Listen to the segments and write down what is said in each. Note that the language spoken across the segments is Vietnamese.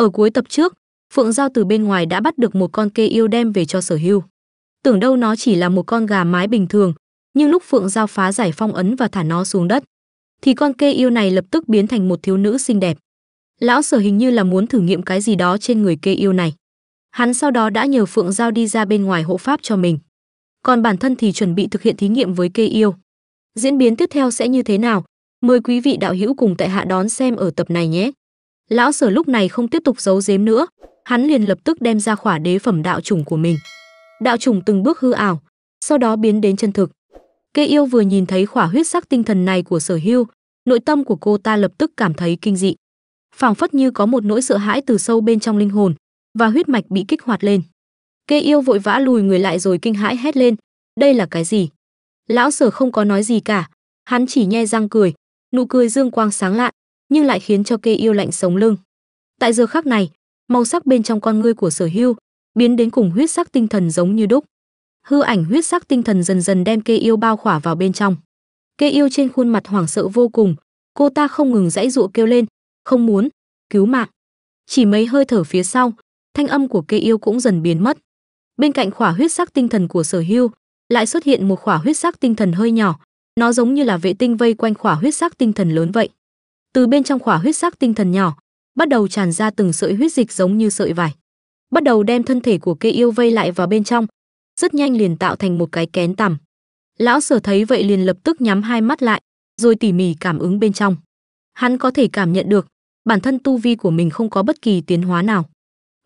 Ở cuối tập trước, Phượng Giao từ bên ngoài đã bắt được một con kê yêu đem về cho sở hưu. Tưởng đâu nó chỉ là một con gà mái bình thường, nhưng lúc Phượng Giao phá giải phong ấn và thả nó xuống đất, thì con kê yêu này lập tức biến thành một thiếu nữ xinh đẹp. Lão sở hình như là muốn thử nghiệm cái gì đó trên người kê yêu này. Hắn sau đó đã nhờ Phượng Giao đi ra bên ngoài hộ pháp cho mình. Còn bản thân thì chuẩn bị thực hiện thí nghiệm với kê yêu. Diễn biến tiếp theo sẽ như thế nào? Mời quý vị đạo hữu cùng tại hạ đón xem ở tập này nhé. Lão Sở lúc này không tiếp tục giấu giếm nữa, hắn liền lập tức đem ra khỏa đế phẩm đạo chủng của mình. Đạo chủng từng bước hư ảo, sau đó biến đến chân thực. Kê yêu vừa nhìn thấy khỏa huyết sắc tinh thần này của sở hưu, nội tâm của cô ta lập tức cảm thấy kinh dị. phảng phất như có một nỗi sợ hãi từ sâu bên trong linh hồn, và huyết mạch bị kích hoạt lên. Kê yêu vội vã lùi người lại rồi kinh hãi hét lên, đây là cái gì? Lão sở không có nói gì cả, hắn chỉ nhe răng cười, nụ cười dương quang sáng lạn nhưng lại khiến cho kê yêu lạnh sống lưng tại giờ khắc này màu sắc bên trong con ngươi của sở hưu biến đến cùng huyết sắc tinh thần giống như đúc hư ảnh huyết sắc tinh thần dần dần đem kê yêu bao khỏa vào bên trong kê yêu trên khuôn mặt hoảng sợ vô cùng cô ta không ngừng dãy dụa kêu lên không muốn cứu mạng chỉ mấy hơi thở phía sau thanh âm của kê yêu cũng dần biến mất bên cạnh khỏa huyết sắc tinh thần của sở hưu lại xuất hiện một khỏa huyết sắc tinh thần hơi nhỏ nó giống như là vệ tinh vây quanh khỏa huyết sắc tinh thần lớn vậy từ bên trong khỏa huyết sắc tinh thần nhỏ bắt đầu tràn ra từng sợi huyết dịch giống như sợi vải bắt đầu đem thân thể của cây yêu vây lại vào bên trong rất nhanh liền tạo thành một cái kén tằm lão sở thấy vậy liền lập tức nhắm hai mắt lại rồi tỉ mỉ cảm ứng bên trong hắn có thể cảm nhận được bản thân tu vi của mình không có bất kỳ tiến hóa nào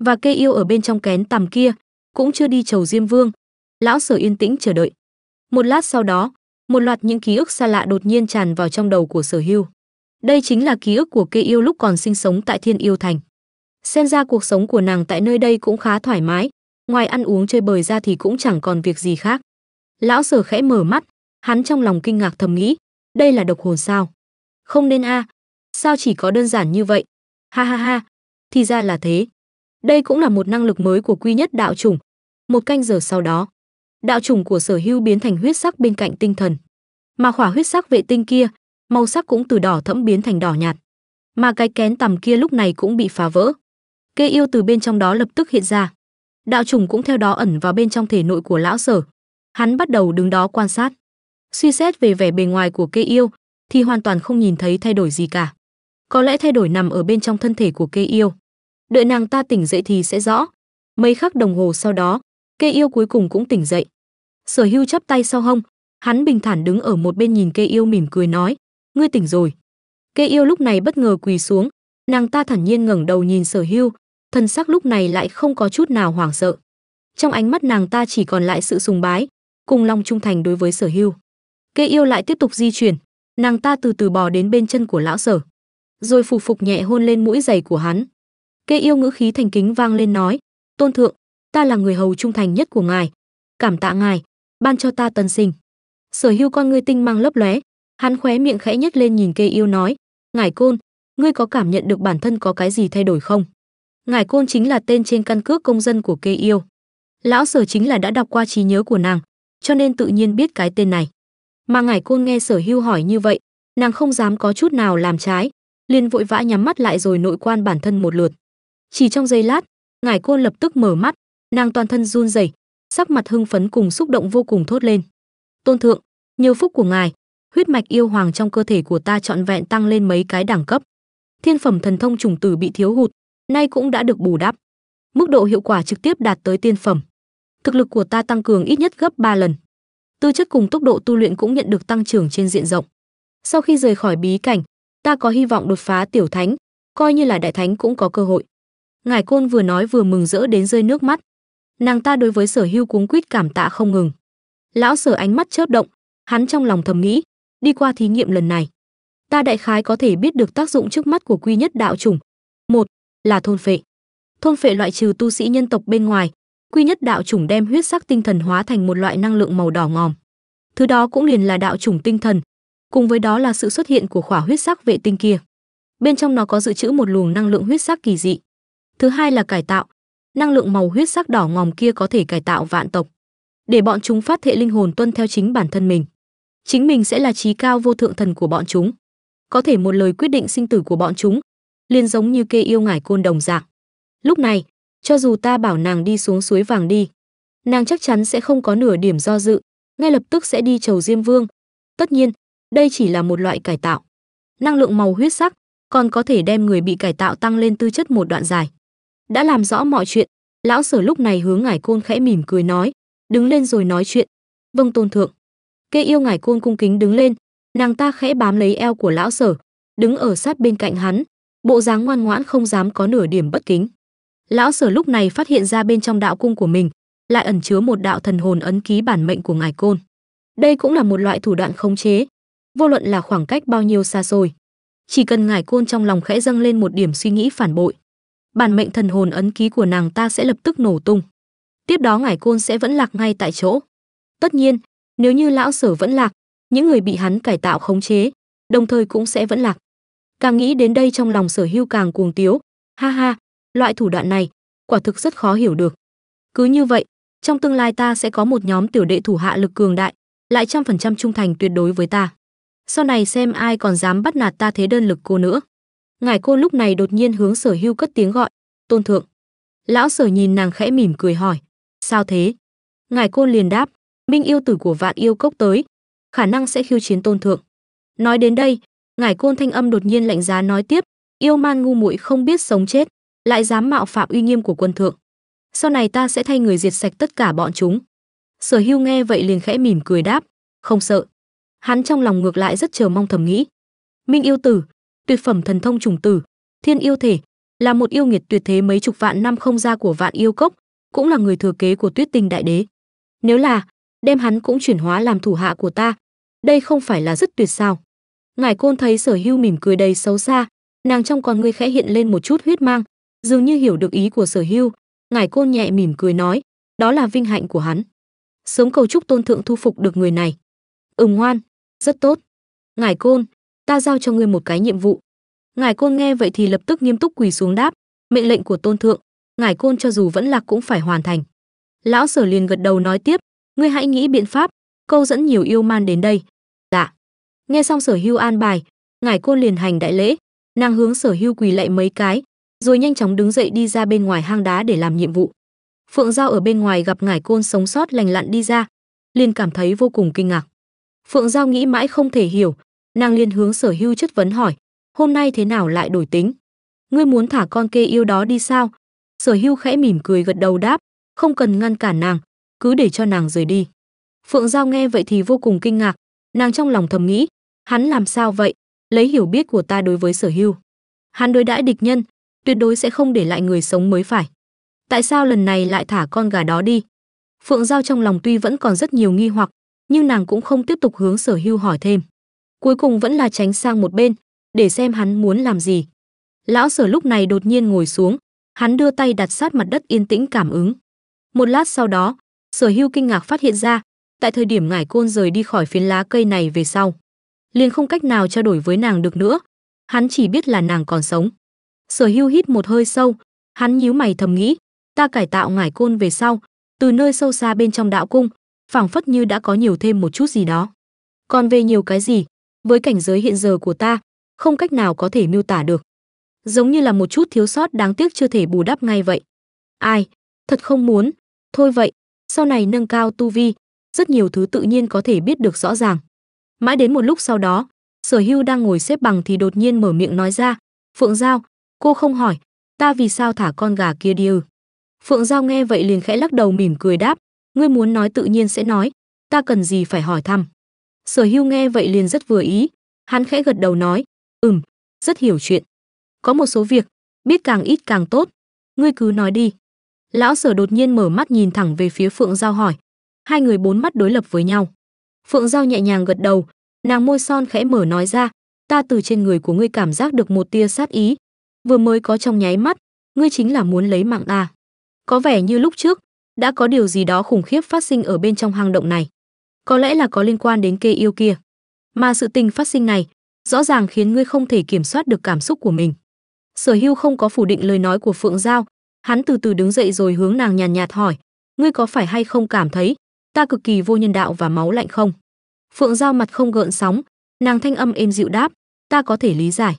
và cây yêu ở bên trong kén tằm kia cũng chưa đi chầu diêm vương lão sở yên tĩnh chờ đợi một lát sau đó một loạt những ký ức xa lạ đột nhiên tràn vào trong đầu của sở hưu đây chính là ký ức của cây yêu lúc còn sinh sống tại Thiên Yêu Thành. Xem ra cuộc sống của nàng tại nơi đây cũng khá thoải mái, ngoài ăn uống chơi bời ra thì cũng chẳng còn việc gì khác. Lão sở khẽ mở mắt, hắn trong lòng kinh ngạc thầm nghĩ, đây là độc hồn sao? Không nên a, à, sao chỉ có đơn giản như vậy? Ha ha ha, thì ra là thế. Đây cũng là một năng lực mới của quy nhất đạo chủng. Một canh giờ sau đó, đạo chủng của sở hưu biến thành huyết sắc bên cạnh tinh thần. Mà khỏa huyết sắc vệ tinh kia màu sắc cũng từ đỏ thẫm biến thành đỏ nhạt. Mà cái kén tầm kia lúc này cũng bị phá vỡ. Kê yêu từ bên trong đó lập tức hiện ra. Đạo trùng cũng theo đó ẩn vào bên trong thể nội của lão sở. Hắn bắt đầu đứng đó quan sát. Suy xét về vẻ bề ngoài của kê yêu thì hoàn toàn không nhìn thấy thay đổi gì cả. Có lẽ thay đổi nằm ở bên trong thân thể của kê yêu. Đợi nàng ta tỉnh dậy thì sẽ rõ. Mấy khắc đồng hồ sau đó, kê yêu cuối cùng cũng tỉnh dậy. Sở hưu chắp tay sau hông, hắn bình thản đứng ở một bên nhìn kê yêu mỉm cười nói ngươi tỉnh rồi kê yêu lúc này bất ngờ quỳ xuống nàng ta thản nhiên ngẩng đầu nhìn sở hưu thân sắc lúc này lại không có chút nào hoảng sợ trong ánh mắt nàng ta chỉ còn lại sự sùng bái cùng lòng trung thành đối với sở hưu kê yêu lại tiếp tục di chuyển nàng ta từ từ bò đến bên chân của lão sở rồi phục phục nhẹ hôn lên mũi giày của hắn kê yêu ngữ khí thành kính vang lên nói tôn thượng ta là người hầu trung thành nhất của ngài cảm tạ ngài ban cho ta tân sinh sở hưu con ngươi tinh mang lấp lóe Hắn khóe miệng khẽ nhếch lên nhìn Kê Yêu nói, ngài Côn, ngươi có cảm nhận được bản thân có cái gì thay đổi không?" ngài Côn chính là tên trên căn cước công dân của Kê Yêu. Lão Sở chính là đã đọc qua trí nhớ của nàng, cho nên tự nhiên biết cái tên này. Mà ngài Côn nghe Sở Hưu hỏi như vậy, nàng không dám có chút nào làm trái, liền vội vã nhắm mắt lại rồi nội quan bản thân một lượt. Chỉ trong giây lát, ngài Côn lập tức mở mắt, nàng toàn thân run rẩy, sắc mặt hưng phấn cùng xúc động vô cùng thốt lên. "Tôn thượng, nhiều phúc của ngài, huyết mạch yêu hoàng trong cơ thể của ta trọn vẹn tăng lên mấy cái đẳng cấp. Thiên phẩm thần thông trùng tử bị thiếu hụt, nay cũng đã được bù đắp. Mức độ hiệu quả trực tiếp đạt tới tiên phẩm. Thực lực của ta tăng cường ít nhất gấp 3 lần. Tư chất cùng tốc độ tu luyện cũng nhận được tăng trưởng trên diện rộng. Sau khi rời khỏi bí cảnh, ta có hy vọng đột phá tiểu thánh, coi như là đại thánh cũng có cơ hội. ngài Côn vừa nói vừa mừng rỡ đến rơi nước mắt. Nàng ta đối với Sở Hưu cuống quýt cảm tạ không ngừng. Lão Sở ánh mắt chớp động, hắn trong lòng thầm nghĩ, đi qua thí nghiệm lần này ta đại khái có thể biết được tác dụng trước mắt của quy nhất đạo chủng một là thôn phệ thôn phệ loại trừ tu sĩ nhân tộc bên ngoài quy nhất đạo chủng đem huyết sắc tinh thần hóa thành một loại năng lượng màu đỏ ngòm thứ đó cũng liền là đạo chủng tinh thần cùng với đó là sự xuất hiện của khỏa huyết sắc vệ tinh kia bên trong nó có dự trữ một luồng năng lượng huyết sắc kỳ dị thứ hai là cải tạo năng lượng màu huyết sắc đỏ ngòm kia có thể cải tạo vạn tộc để bọn chúng phát thệ linh hồn tuân theo chính bản thân mình chính mình sẽ là trí cao vô thượng thần của bọn chúng có thể một lời quyết định sinh tử của bọn chúng liền giống như kê yêu ngải côn đồng dạng lúc này cho dù ta bảo nàng đi xuống suối vàng đi nàng chắc chắn sẽ không có nửa điểm do dự ngay lập tức sẽ đi chầu diêm vương tất nhiên đây chỉ là một loại cải tạo năng lượng màu huyết sắc còn có thể đem người bị cải tạo tăng lên tư chất một đoạn dài đã làm rõ mọi chuyện lão sở lúc này hướng ngải côn khẽ mỉm cười nói đứng lên rồi nói chuyện vâng tôn thượng Kê yêu ngải côn cung kính đứng lên, nàng ta khẽ bám lấy eo của lão sở, đứng ở sát bên cạnh hắn, bộ dáng ngoan ngoãn không dám có nửa điểm bất kính. Lão sở lúc này phát hiện ra bên trong đạo cung của mình, lại ẩn chứa một đạo thần hồn ấn ký bản mệnh của ngài côn. Đây cũng là một loại thủ đoạn khống chế, vô luận là khoảng cách bao nhiêu xa xôi. Chỉ cần ngài côn trong lòng khẽ dâng lên một điểm suy nghĩ phản bội, bản mệnh thần hồn ấn ký của nàng ta sẽ lập tức nổ tung. Tiếp đó ngài côn sẽ vẫn lạc ngay tại chỗ. Tất nhiên, nếu như lão sở vẫn lạc, những người bị hắn cải tạo khống chế, đồng thời cũng sẽ vẫn lạc. Càng nghĩ đến đây trong lòng sở hưu càng cuồng tiếu, ha ha, loại thủ đoạn này, quả thực rất khó hiểu được. Cứ như vậy, trong tương lai ta sẽ có một nhóm tiểu đệ thủ hạ lực cường đại, lại trăm phần trăm trung thành tuyệt đối với ta. Sau này xem ai còn dám bắt nạt ta thế đơn lực cô nữa. ngài cô lúc này đột nhiên hướng sở hưu cất tiếng gọi, tôn thượng. Lão sở nhìn nàng khẽ mỉm cười hỏi, sao thế? ngài cô liền đáp, minh yêu tử của vạn yêu cốc tới khả năng sẽ khiêu chiến tôn thượng nói đến đây ngài côn thanh âm đột nhiên lạnh giá nói tiếp yêu man ngu muội không biết sống chết lại dám mạo phạm uy nghiêm của quân thượng sau này ta sẽ thay người diệt sạch tất cả bọn chúng sở hưu nghe vậy liền khẽ mỉm cười đáp không sợ hắn trong lòng ngược lại rất chờ mong thầm nghĩ minh yêu tử tuyệt phẩm thần thông trùng tử thiên yêu thể là một yêu nghiệt tuyệt thế mấy chục vạn năm không ra của vạn yêu cốc cũng là người thừa kế của tuyết tinh đại đế nếu là đem hắn cũng chuyển hóa làm thủ hạ của ta đây không phải là rất tuyệt sao ngải côn thấy sở hưu mỉm cười đầy xấu xa nàng trong con ngươi khẽ hiện lên một chút huyết mang dường như hiểu được ý của sở hưu ngải côn nhẹ mỉm cười nói đó là vinh hạnh của hắn sớm cầu chúc tôn thượng thu phục được người này ừm ngoan rất tốt ngải côn ta giao cho ngươi một cái nhiệm vụ ngải côn nghe vậy thì lập tức nghiêm túc quỳ xuống đáp mệnh lệnh của tôn thượng ngải côn cho dù vẫn lạc cũng phải hoàn thành lão sở liền gật đầu nói tiếp ngươi hãy nghĩ biện pháp câu dẫn nhiều yêu man đến đây dạ nghe xong sở hưu an bài ngài côn liền hành đại lễ nàng hướng sở hưu quỳ lạy mấy cái rồi nhanh chóng đứng dậy đi ra bên ngoài hang đá để làm nhiệm vụ phượng giao ở bên ngoài gặp ngài côn sống sót lành lặn đi ra liền cảm thấy vô cùng kinh ngạc phượng giao nghĩ mãi không thể hiểu nàng liền hướng sở hưu chất vấn hỏi hôm nay thế nào lại đổi tính ngươi muốn thả con kê yêu đó đi sao sở hưu khẽ mỉm cười gật đầu đáp không cần ngăn cản nàng cứ để cho nàng rời đi phượng giao nghe vậy thì vô cùng kinh ngạc nàng trong lòng thầm nghĩ hắn làm sao vậy lấy hiểu biết của ta đối với sở hưu hắn đối đãi địch nhân tuyệt đối sẽ không để lại người sống mới phải tại sao lần này lại thả con gà đó đi phượng giao trong lòng tuy vẫn còn rất nhiều nghi hoặc nhưng nàng cũng không tiếp tục hướng sở hưu hỏi thêm cuối cùng vẫn là tránh sang một bên để xem hắn muốn làm gì lão sở lúc này đột nhiên ngồi xuống hắn đưa tay đặt sát mặt đất yên tĩnh cảm ứng một lát sau đó sở hưu kinh ngạc phát hiện ra tại thời điểm ngải côn rời đi khỏi phiến lá cây này về sau liền không cách nào trao đổi với nàng được nữa hắn chỉ biết là nàng còn sống sở hưu hít một hơi sâu hắn nhíu mày thầm nghĩ ta cải tạo ngải côn về sau từ nơi sâu xa bên trong đạo cung phảng phất như đã có nhiều thêm một chút gì đó còn về nhiều cái gì với cảnh giới hiện giờ của ta không cách nào có thể miêu tả được giống như là một chút thiếu sót đáng tiếc chưa thể bù đắp ngay vậy ai thật không muốn thôi vậy sau này nâng cao tu vi, rất nhiều thứ tự nhiên có thể biết được rõ ràng. Mãi đến một lúc sau đó, Sở Hưu đang ngồi xếp bằng thì đột nhiên mở miệng nói ra, "Phượng Giao, cô không hỏi, ta vì sao thả con gà kia đi ư?" Phượng Giao nghe vậy liền khẽ lắc đầu mỉm cười đáp, "Ngươi muốn nói tự nhiên sẽ nói, ta cần gì phải hỏi thăm." Sở Hưu nghe vậy liền rất vừa ý, hắn khẽ gật đầu nói, "Ừm, rất hiểu chuyện. Có một số việc, biết càng ít càng tốt, ngươi cứ nói đi." Lão sở đột nhiên mở mắt nhìn thẳng về phía Phượng Giao hỏi. Hai người bốn mắt đối lập với nhau. Phượng Giao nhẹ nhàng gật đầu, nàng môi son khẽ mở nói ra. Ta từ trên người của ngươi cảm giác được một tia sát ý. Vừa mới có trong nháy mắt, ngươi chính là muốn lấy mạng ta. Có vẻ như lúc trước, đã có điều gì đó khủng khiếp phát sinh ở bên trong hang động này. Có lẽ là có liên quan đến kê yêu kia. Mà sự tình phát sinh này, rõ ràng khiến ngươi không thể kiểm soát được cảm xúc của mình. Sở Hưu không có phủ định lời nói của Phượng Giao, Hắn từ từ đứng dậy rồi hướng nàng nhàn nhạt, nhạt hỏi, "Ngươi có phải hay không cảm thấy ta cực kỳ vô nhân đạo và máu lạnh không?" Phượng Giao mặt không gợn sóng, nàng thanh âm êm dịu đáp, "Ta có thể lý giải.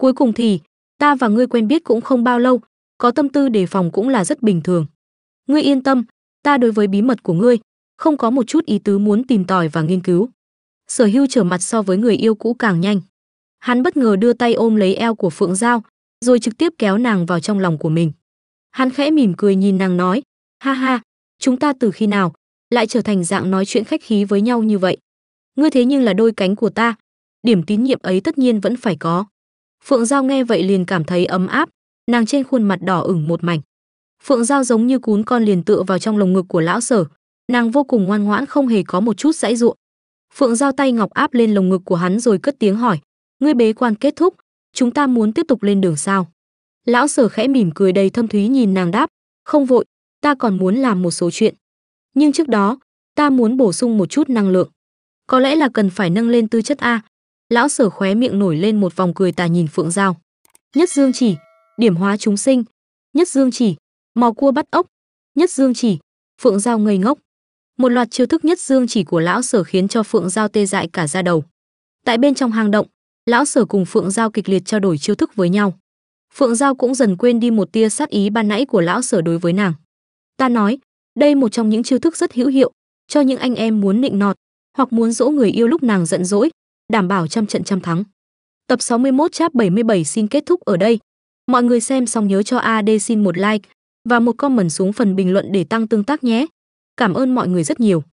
Cuối cùng thì ta và ngươi quen biết cũng không bao lâu, có tâm tư đề phòng cũng là rất bình thường. Ngươi yên tâm, ta đối với bí mật của ngươi không có một chút ý tứ muốn tìm tòi và nghiên cứu." Sở Hưu trở mặt so với người yêu cũ càng nhanh. Hắn bất ngờ đưa tay ôm lấy eo của Phượng Giao, rồi trực tiếp kéo nàng vào trong lòng của mình. Hắn khẽ mỉm cười nhìn nàng nói, ha ha, chúng ta từ khi nào lại trở thành dạng nói chuyện khách khí với nhau như vậy? Ngươi thế nhưng là đôi cánh của ta, điểm tín nhiệm ấy tất nhiên vẫn phải có. Phượng Giao nghe vậy liền cảm thấy ấm áp, nàng trên khuôn mặt đỏ ửng một mảnh. Phượng Giao giống như cún con liền tựa vào trong lồng ngực của lão sở, nàng vô cùng ngoan ngoãn không hề có một chút dãy ruộng. Phượng Giao tay ngọc áp lên lồng ngực của hắn rồi cất tiếng hỏi, ngươi bế quan kết thúc, chúng ta muốn tiếp tục lên đường sao? Lão sở khẽ mỉm cười đầy thâm thúy nhìn nàng đáp, không vội, ta còn muốn làm một số chuyện. Nhưng trước đó, ta muốn bổ sung một chút năng lượng. Có lẽ là cần phải nâng lên tư chất A. Lão sở khóe miệng nổi lên một vòng cười tà nhìn Phượng Giao. Nhất dương chỉ, điểm hóa chúng sinh. Nhất dương chỉ, mò cua bắt ốc. Nhất dương chỉ, Phượng Giao ngây ngốc. Một loạt chiêu thức nhất dương chỉ của lão sở khiến cho Phượng Giao tê dại cả da đầu. Tại bên trong hang động, lão sở cùng Phượng Giao kịch liệt trao đổi chiêu thức với nhau. Phượng Giao cũng dần quên đi một tia sát ý ban nãy của lão sở đối với nàng. Ta nói, đây một trong những chiêu thức rất hữu hiệu, cho những anh em muốn nịnh nọt, hoặc muốn dỗ người yêu lúc nàng giận dỗi, đảm bảo trăm trận trăm thắng. Tập 61 chap 77 xin kết thúc ở đây. Mọi người xem xong nhớ cho AD xin một like và một comment xuống phần bình luận để tăng tương tác nhé. Cảm ơn mọi người rất nhiều.